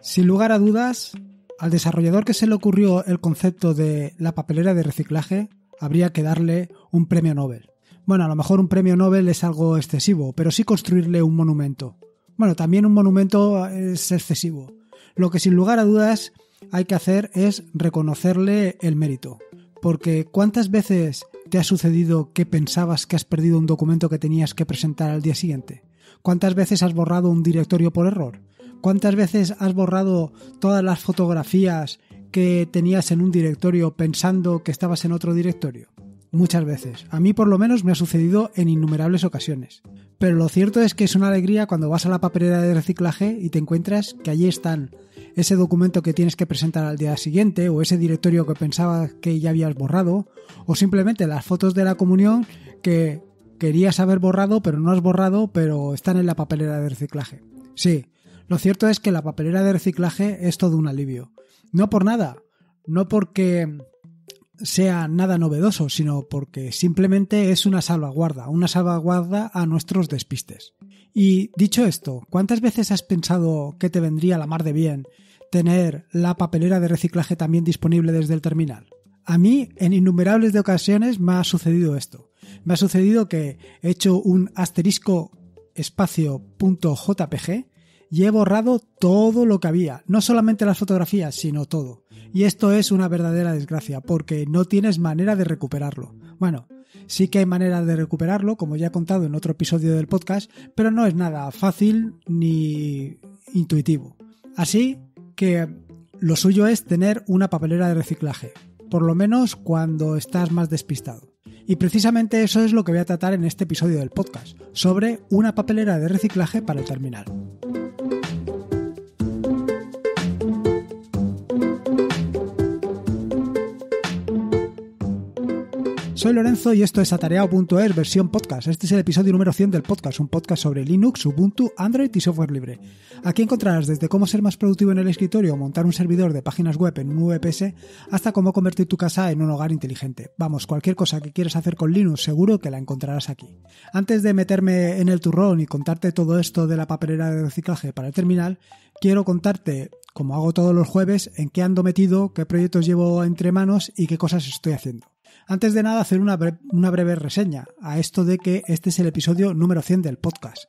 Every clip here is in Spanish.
Sin lugar a dudas, al desarrollador que se le ocurrió el concepto de la papelera de reciclaje, habría que darle un premio Nobel. Bueno, a lo mejor un premio Nobel es algo excesivo, pero sí construirle un monumento. Bueno, también un monumento es excesivo. Lo que sin lugar a dudas hay que hacer es reconocerle el mérito. Porque ¿cuántas veces te ha sucedido que pensabas que has perdido un documento que tenías que presentar al día siguiente? ¿Cuántas veces has borrado un directorio por error? ¿Cuántas veces has borrado todas las fotografías que tenías en un directorio pensando que estabas en otro directorio? Muchas veces. A mí por lo menos me ha sucedido en innumerables ocasiones. Pero lo cierto es que es una alegría cuando vas a la papelera de reciclaje y te encuentras que allí están ese documento que tienes que presentar al día siguiente o ese directorio que pensabas que ya habías borrado o simplemente las fotos de la comunión que querías haber borrado pero no has borrado pero están en la papelera de reciclaje. Sí, lo cierto es que la papelera de reciclaje es todo un alivio. No por nada, no porque sea nada novedoso, sino porque simplemente es una salvaguarda, una salvaguarda a nuestros despistes. Y dicho esto, ¿cuántas veces has pensado que te vendría la mar de bien tener la papelera de reciclaje también disponible desde el terminal? A mí, en innumerables de ocasiones, me ha sucedido esto. Me ha sucedido que he hecho un asterisco espacio.jpg y he borrado todo lo que había, no solamente las fotografías, sino todo. Y esto es una verdadera desgracia, porque no tienes manera de recuperarlo. Bueno, sí que hay manera de recuperarlo, como ya he contado en otro episodio del podcast, pero no es nada fácil ni intuitivo. Así que lo suyo es tener una papelera de reciclaje, por lo menos cuando estás más despistado. Y precisamente eso es lo que voy a tratar en este episodio del podcast, sobre una papelera de reciclaje para el terminal. Soy Lorenzo y esto es atareado.es versión podcast. Este es el episodio número 100 del podcast, un podcast sobre Linux, Ubuntu, Android y software libre. Aquí encontrarás desde cómo ser más productivo en el escritorio o montar un servidor de páginas web en un VPS hasta cómo convertir tu casa en un hogar inteligente. Vamos, cualquier cosa que quieras hacer con Linux seguro que la encontrarás aquí. Antes de meterme en el turrón y contarte todo esto de la papelera de reciclaje para el terminal, quiero contarte como hago todos los jueves, en qué ando metido, qué proyectos llevo entre manos y qué cosas estoy haciendo. Antes de nada, hacer una, una breve reseña a esto de que este es el episodio número 100 del podcast.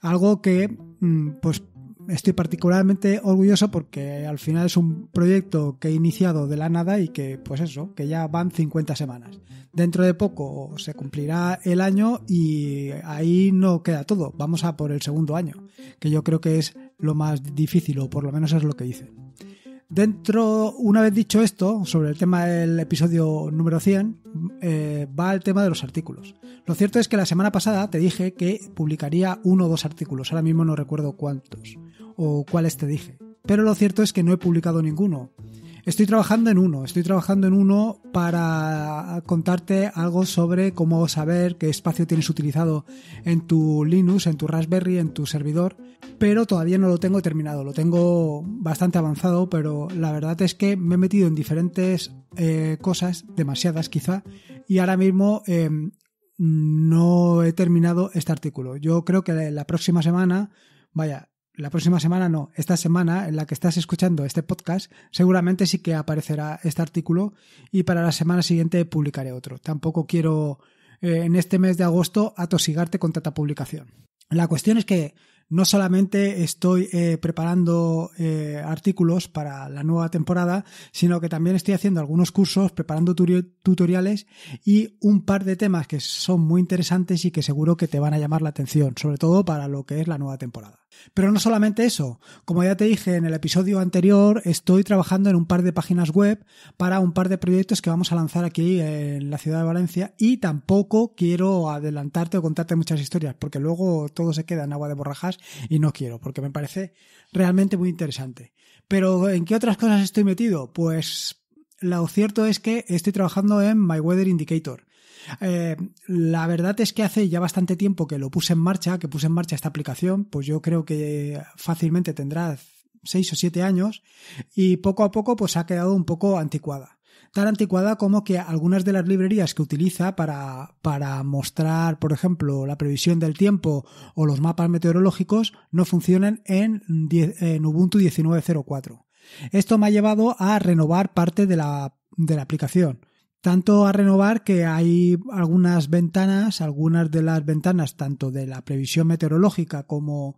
Algo que, mm, pues, estoy particularmente orgulloso porque al final es un proyecto que he iniciado de la nada y que, pues eso, que ya van 50 semanas. Dentro de poco se cumplirá el año y ahí no queda todo. Vamos a por el segundo año, que yo creo que es lo más difícil o por lo menos es lo que hice. Dentro, una vez dicho esto, sobre el tema del episodio número 100, eh, va el tema de los artículos. Lo cierto es que la semana pasada te dije que publicaría uno o dos artículos, ahora mismo no recuerdo cuántos o cuáles te dije. Pero lo cierto es que no he publicado ninguno. Estoy trabajando en uno, estoy trabajando en uno para contarte algo sobre cómo saber qué espacio tienes utilizado en tu Linux, en tu Raspberry, en tu servidor, pero todavía no lo tengo terminado, lo tengo bastante avanzado, pero la verdad es que me he metido en diferentes eh, cosas, demasiadas quizá, y ahora mismo em, no he terminado este artículo. Yo creo que la próxima semana, vaya, la próxima semana no, esta semana en la que estás escuchando este podcast, seguramente sí que aparecerá este artículo y para la semana siguiente publicaré otro. Tampoco quiero eh, en este mes de agosto atosigarte con tanta publicación. La cuestión es que no solamente estoy eh, preparando eh, artículos para la nueva temporada, sino que también estoy haciendo algunos cursos, preparando tutoriales y un par de temas que son muy interesantes y que seguro que te van a llamar la atención, sobre todo para lo que es la nueva temporada. Pero no solamente eso, como ya te dije en el episodio anterior, estoy trabajando en un par de páginas web para un par de proyectos que vamos a lanzar aquí en la ciudad de Valencia y tampoco quiero adelantarte o contarte muchas historias porque luego todo se queda en agua de borrajas y no quiero porque me parece realmente muy interesante. Pero ¿en qué otras cosas estoy metido? Pues lo cierto es que estoy trabajando en My Weather Indicator. Eh, la verdad es que hace ya bastante tiempo que lo puse en marcha, que puse en marcha esta aplicación, pues yo creo que fácilmente tendrá 6 o 7 años y poco a poco pues ha quedado un poco anticuada. Tan anticuada como que algunas de las librerías que utiliza para, mostrar, por ejemplo, la previsión del tiempo o los mapas meteorológicos no funcionan en, en Ubuntu 1904. Esto me ha llevado a renovar parte de la, aplicación. Tanto a renovar que hay algunas ventanas, algunas de las ventanas, tanto de la previsión meteorológica como,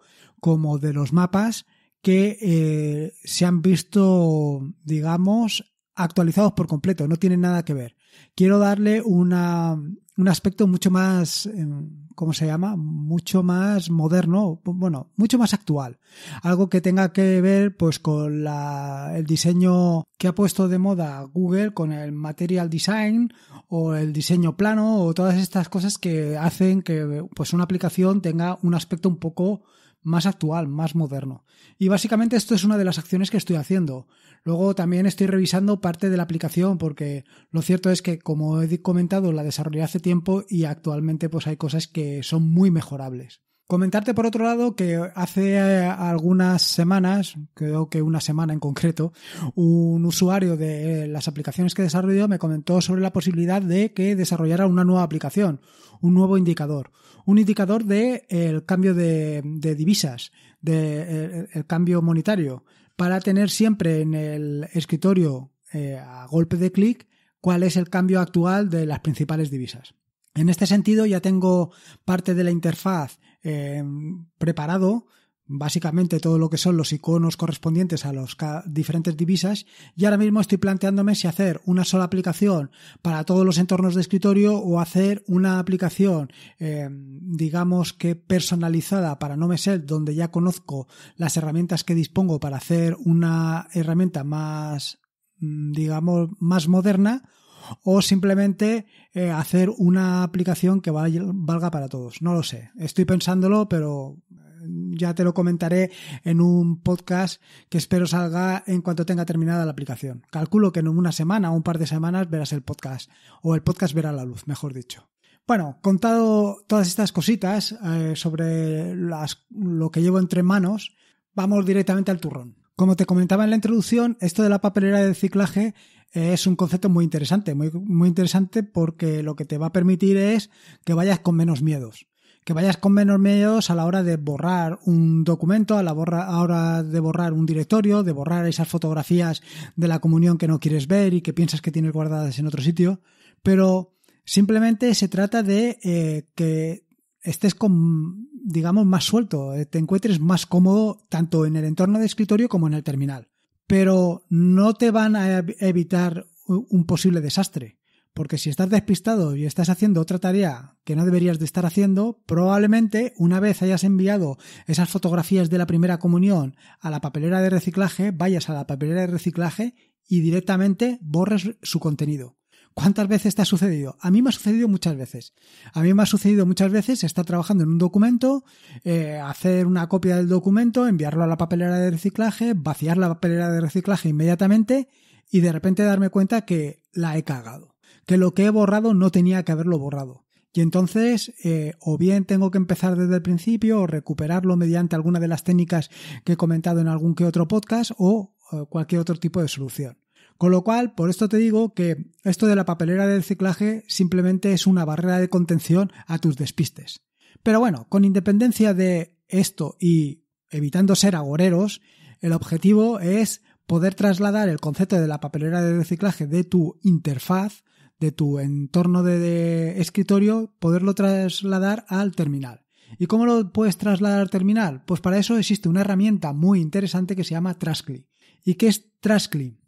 de los mapas, que eh, se han visto, digamos, actualizados por completo, no tienen nada que ver. Quiero darle una, un aspecto mucho más, eh, ¿cómo se llama? Mucho más moderno, bueno, mucho más actual. Algo que tenga que ver pues con el diseño que ha puesto de moda Google, con el material design o el diseño plano o todas estas cosas que hacen que pues una aplicación tenga un aspecto un poco más actual, más moderno. Y básicamente esto es una de las acciones que estoy haciendo. Luego también estoy revisando parte de la aplicación porque lo cierto es que, como he comentado, la desarrollé hace tiempo y actualmente pues hay cosas que son muy mejorables. Comentarte por otro lado que hace eh, algunas semanas, creo que una semana en concreto, un usuario de eh, las aplicaciones que he desarrolló me comentó sobre la posibilidad de que desarrollara una nueva aplicación, un nuevo indicador, un indicador del eh, cambio de, divisas, del cambio monetario, para tener siempre en el escritorio a golpe de clic cuál es el cambio actual de las principales divisas. En este sentido, ya tengo parte de la interfaz Em, preparado básicamente todo lo que son los iconos correspondientes a las diferentes divisas y ahora mismo estoy planteándome si hacer una sola aplicación para todos los entornos de escritorio o hacer una aplicación em, digamos que personalizada para no me ser donde ya conozco las herramientas que dispongo para hacer una herramienta más mm, digamos más moderna o simplemente eh, hacer una aplicación que valga para todos. No lo sé. Estoy pensándolo, pero eh, ya te lo comentaré en un podcast que espero salga en cuanto tenga terminada la aplicación. Calculo que en una semana o un par de semanas verás el podcast, o el podcast verá la luz, mejor dicho. Bueno, contado todas estas cositas eh, sobre lo que llevo entre manos, vamos directamente al turrón. Como te comentaba en la introducción, esto de la papelera de reciclaje eh, es un concepto muy interesante, muy, muy interesante porque lo que te va a permitir es que vayas con menos miedos. Que vayas con menos miedos a la hora de borrar un documento, a la, hora de borrar un directorio, de borrar esas fotografías de la comunión que no quieres ver y que piensas que tienes guardadas en otro sitio. Pero simplemente se trata de eh, que estés con, digamos, más suelto, eh, te encuentres más cómodo tanto en el entorno de escritorio como en el terminal. Pero no te van a evitar un posible desastre, porque si estás despistado y estás haciendo otra tarea que no deberías de estar haciendo, probablemente una vez hayas enviado esas fotografías de la primera comunión a la papelera de reciclaje, vayas a la papelera de reciclaje y directamente borres su contenido. ¿Cuántas veces te ha sucedido? A mí me ha sucedido muchas veces. A mí me ha sucedido muchas veces estar trabajando en un documento, eh, hacer una copia del documento, enviarlo a la papelera de reciclaje, vaciar la papelera de reciclaje inmediatamente y de repente darme cuenta que la he cagado, que lo que he borrado no tenía que haberlo borrado. Y entonces, eh, o bien tengo que empezar desde el principio o recuperarlo mediante alguna de las técnicas que he comentado en algún que otro podcast o eh, cualquier otro tipo de solución. Con lo cual, por esto te digo que esto de la papelera de reciclaje simplemente es una barrera de contención a tus despistes. Pero bueno, con independencia de esto y evitando ser agoreros, el objetivo es poder trasladar el concepto de la papelera de reciclaje de tu interfaz, de tu entorno de, escritorio, poderlo trasladar al terminal. ¿Y cómo lo puedes trasladar al terminal? Pues para eso existe una herramienta muy interesante que se llama Trascli. ¿Y qué es Trascli?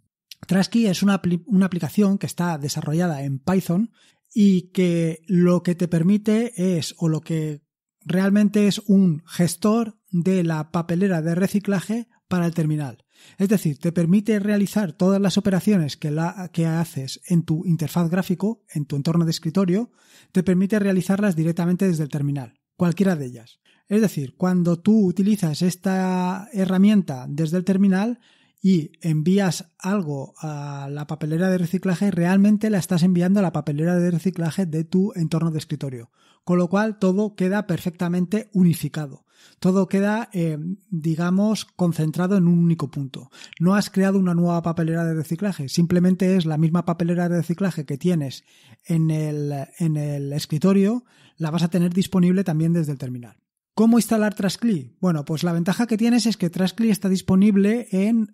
Trasky es una, aplicación que está desarrollada en Python y que lo que te permite es, o lo que realmente es un gestor de la papelera de reciclaje para el terminal. Es decir, te permite realizar todas las operaciones que, la, que, haces en tu interfaz gráfico, en tu entorno de escritorio, te permite realizarlas directamente desde el terminal, cualquiera de ellas. Es decir, cuando tú utilizas esta herramienta desde el terminal, y envías algo a la papelera de reciclaje, realmente la estás enviando a la papelera de reciclaje de tu entorno de escritorio. Con lo cual todo queda perfectamente unificado. Todo queda, eh, digamos, concentrado en un único punto. No has creado una nueva papelera de reciclaje, simplemente es la misma papelera de reciclaje que tienes en el escritorio, la vas a tener disponible también desde el terminal. ¿Cómo instalar Traskly? Bueno, pues la ventaja que tienes es que Traskly está disponible en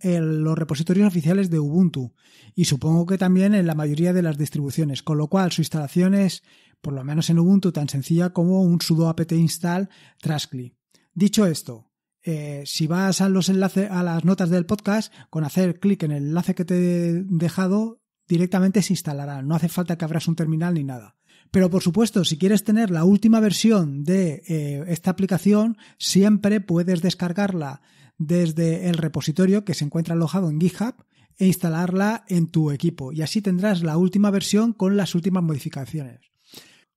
los repositorios oficiales de Ubuntu y supongo que también en la mayoría de las distribuciones, con lo cual su instalación es, por lo menos en Ubuntu, tan sencilla como un sudo apt install Trascli. Dicho esto, eh, si vas a los enlaces a las notas del podcast, con hacer clic en el enlace que te he dejado, directamente se instalará. No hace falta que abras un terminal ni nada. Pero por supuesto, si quieres tener la última versión de eh, esta aplicación, siempre puedes descargarla desde el repositorio que se encuentra alojado en GitHub e instalarla en tu equipo. Y así tendrás la última versión con las últimas modificaciones.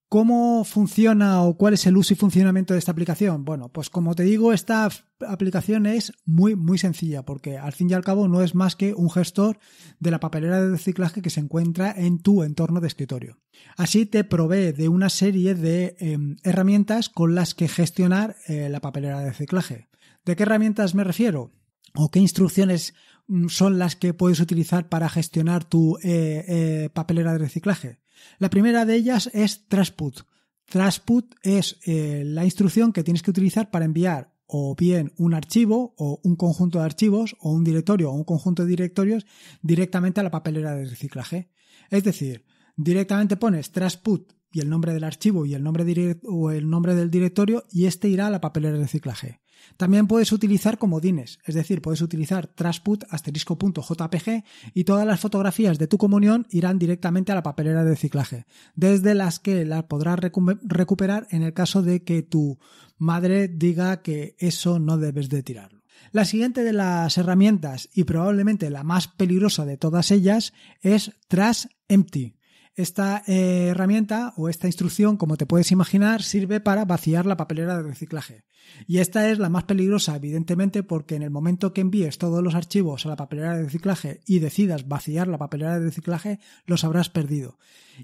¿Cómo funciona o cuál es el uso y funcionamiento de esta aplicación? Bueno, pues como te digo, esta aplicación es muy, muy sencilla porque al fin y al cabo no es más que un gestor de la papelera de reciclaje que se encuentra en tu entorno de escritorio. Así te provee de una serie de em, herramientas con las que gestionar eh, la papelera de reciclaje. ¿De qué herramientas me refiero? ¿O qué instrucciones mm, son las que puedes utilizar para gestionar tu eh, eh, papelera de reciclaje? La primera de ellas es Trasput. Trasput es eh, la instrucción que tienes que utilizar para enviar o bien un archivo o un conjunto de archivos o un directorio o un conjunto de directorios directamente a la papelera de reciclaje. Es decir, directamente pones Trasput y el nombre del archivo y el nombre, o el nombre del directorio y este irá a la papelera de reciclaje. También puedes utilizar comodines, es decir, puedes utilizar trasput asterisco.jpg y todas las fotografías de tu comunión irán directamente a la papelera de reciclaje, desde las que las podrás recuperar en el caso de que tu madre diga que eso no debes de tirarlo. La siguiente de las herramientas y probablemente la más peligrosa de todas ellas es Trash Empty, esta eh, herramienta o esta instrucción, como te puedes imaginar, sirve para vaciar la papelera de reciclaje. Y esta es la más peligrosa, evidentemente, porque en el momento que envíes todos los archivos a la papelera de reciclaje y decidas vaciar la papelera de reciclaje, los habrás perdido.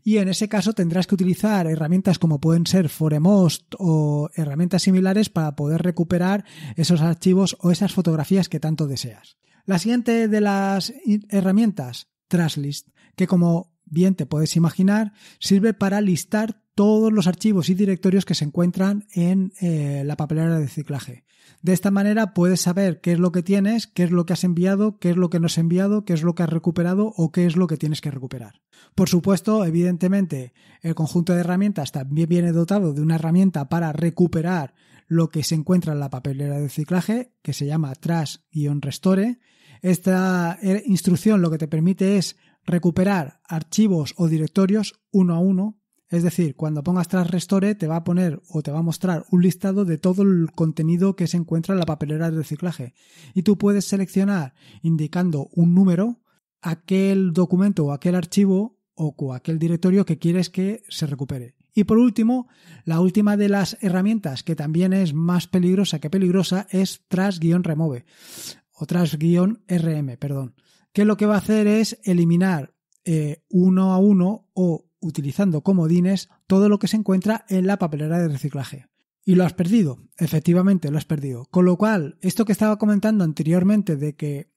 Y en ese caso tendrás que utilizar herramientas como pueden ser Foremost o herramientas similares para poder recuperar esos archivos o esas fotografías que tanto deseas. La siguiente de las herramientas, Trashlist, que como bien te puedes imaginar, sirve para listar todos los archivos y directorios que se encuentran en eh, la papelera de ciclaje. De esta manera puedes saber qué es lo que tienes, qué es lo que has enviado, qué es lo que no has enviado, qué es lo que has recuperado o qué es lo que tienes que recuperar. Por supuesto, evidentemente, el conjunto de herramientas también viene dotado de una herramienta para recuperar lo que se encuentra en la papelera de ciclaje, que se llama trash-restore. Esta eh, instrucción lo que te permite es recuperar archivos o directorios uno a uno. Es decir, cuando pongas tras restore te va a poner o te va a mostrar un listado de todo el contenido que se encuentra en la papelera de reciclaje. Y tú puedes seleccionar indicando un número aquel documento o aquel archivo o aquel directorio que quieres que se recupere. Y por último, la última de las herramientas que también es más peligrosa que peligrosa es tras-remove o trash-rm, perdón, que lo que va a hacer es eliminar eh, uno a uno o utilizando comodines todo lo que se encuentra en la papelera de reciclaje. Y lo has perdido, efectivamente lo has perdido. Con lo cual, esto que estaba comentando anteriormente de que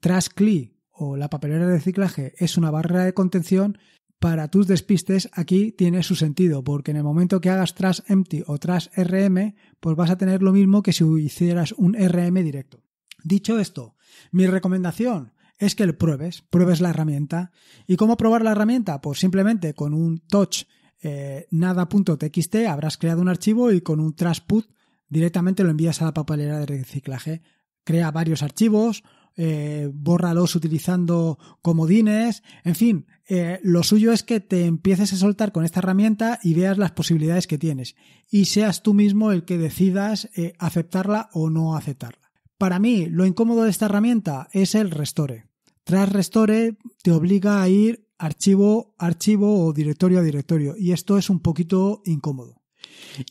tras mm, Trash o la papelera de reciclaje es una barrera de contención, para tus despistes aquí tiene su sentido, porque en el momento que hagas Trash Empty o Trash RM, pues vas a tener lo mismo que si hicieras un RM directo. Dicho esto, mi recomendación es que lo pruebes, pruebes la herramienta. ¿Y cómo probar la herramienta? Pues simplemente con un touch eh, nada.txt habrás creado un archivo y con un trasput directamente lo envías a la papelera de reciclaje. Crea varios archivos, eh, bórralos utilizando comodines, en fin, eh, lo suyo es que te empieces a soltar con esta herramienta y veas las posibilidades que tienes y seas tú mismo el que decidas eh, aceptarla o no aceptarla. Para mí, lo incómodo de esta herramienta es el restore. Tras restore te obliga a ir archivo archivo o directorio a directorio y esto es un poquito incómodo.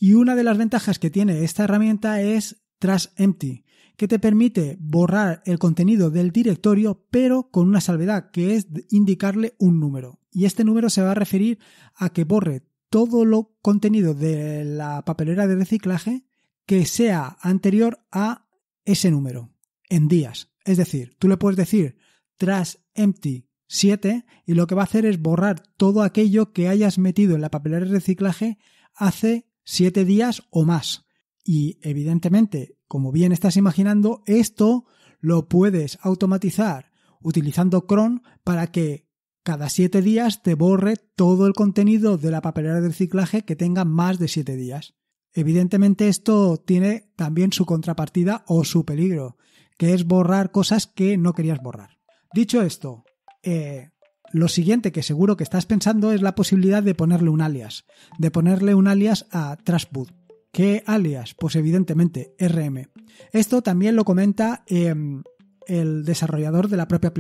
Y una de las ventajas que tiene esta herramienta es Trash Empty, que te permite borrar el contenido del directorio pero con una salvedad que es indicarle un número. Y este número se va a referir a que borre todo lo contenido de la papelera de reciclaje que sea anterior a ese número en días. Es decir, tú le puedes decir tras empty 7 y lo que va a hacer es borrar todo aquello que hayas metido en la papelera de reciclaje hace 7 días o más. Y evidentemente, como bien estás imaginando, esto lo puedes automatizar utilizando cron para que cada 7 días te borre todo el contenido de la papelera de reciclaje que tenga más de 7 días. Evidentemente esto tiene también su contrapartida o su peligro, que es borrar cosas que no querías borrar. Dicho esto, eh, lo siguiente que seguro que estás pensando es la posibilidad de ponerle un alias, de ponerle un alias a Trashboot. ¿Qué alias? Pues evidentemente, RM. Esto también lo comenta em, el desarrollador de la propia,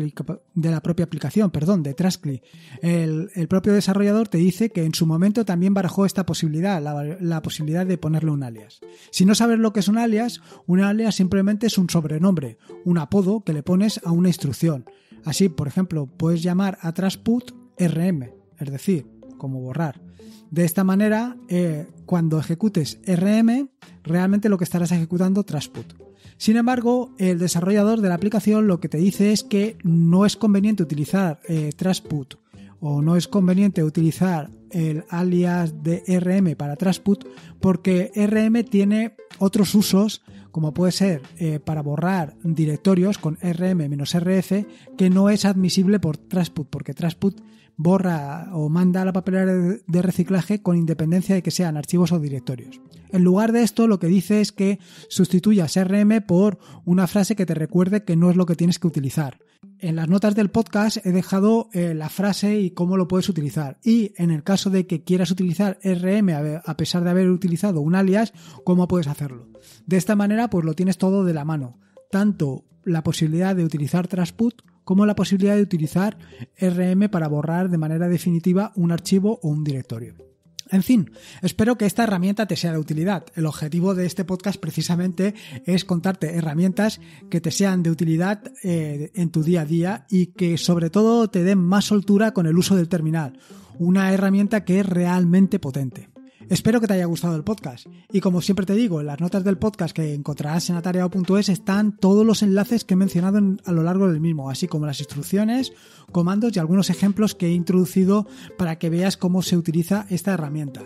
de la propia aplicación, perdón, de Trascli. El, el, propio desarrollador te dice que en su momento también barajó esta posibilidad, la, posibilidad de ponerle un alias. Si no sabes lo que es un alias, un alias simplemente es un sobrenombre, un apodo que le pones a una instrucción. Así, por ejemplo, puedes llamar a Trasput RM, es decir, como borrar. De esta manera, eh, cuando ejecutes RM, realmente lo que estarás ejecutando Trasput. Sin embargo, el desarrollador de la aplicación lo que te dice es que no es conveniente utilizar eh, o no es conveniente utilizar el alias de RM para Trasput porque RM tiene otros usos como puede ser eh, para borrar directorios con rm-rf que no es admisible por Trasput porque Trasput borra o manda a la papelera de reciclaje con independencia de que sean archivos o directorios. En lugar de esto, lo que dice es que sustituyas RM por una frase que te recuerde que no es lo que tienes que utilizar. En las notas del podcast he dejado eh, la frase y cómo lo puedes utilizar. Y en el caso de que quieras utilizar RM a pesar de haber utilizado un alias, cómo puedes hacerlo. De esta manera, pues lo tienes todo de la mano. Tanto la posibilidad de utilizar Transput como la posibilidad de utilizar RM para borrar de manera definitiva un archivo o un directorio. En fin, espero que esta herramienta te sea de utilidad. El objetivo de este podcast precisamente es contarte herramientas que te sean de utilidad eh, en tu día a día y que sobre todo te den más soltura con el uso del terminal. Una herramienta que es realmente potente. Espero que te haya gustado el podcast. Y como siempre te digo, en las notas del podcast que encontrarás en atareado.es están todos los enlaces que he mencionado a lo largo del mismo, así como las instrucciones, comandos y algunos ejemplos que he introducido para que veas cómo se utiliza esta herramienta.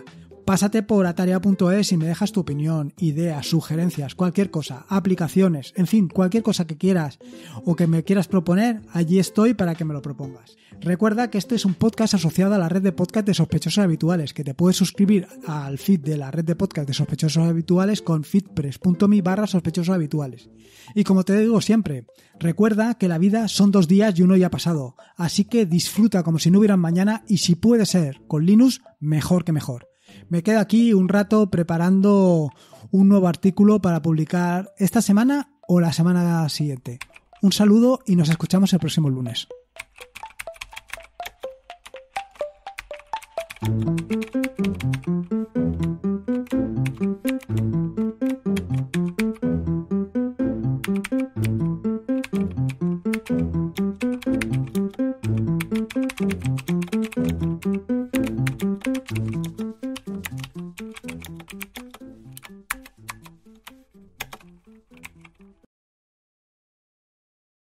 Pásate por atarea.es y me dejas tu opinión, ideas, sugerencias, cualquier cosa, aplicaciones, en fin, cualquier cosa que quieras o que me quieras proponer, allí estoy para que me lo propongas. Recuerda que este es un podcast asociado a la red de podcast de sospechosos habituales, que te puedes suscribir al feed de la red de podcast de sospechosos habituales con feedpress.me barra sospechosos habituales. Y como te digo siempre, recuerda que la vida son dos días y uno ya ha pasado, así que disfruta como si no hubieran mañana y si puede ser con Linux, mejor que mejor. Me quedo aquí un rato preparando un nuevo artículo para publicar esta semana o la semana siguiente. Un saludo y nos escuchamos el próximo lunes.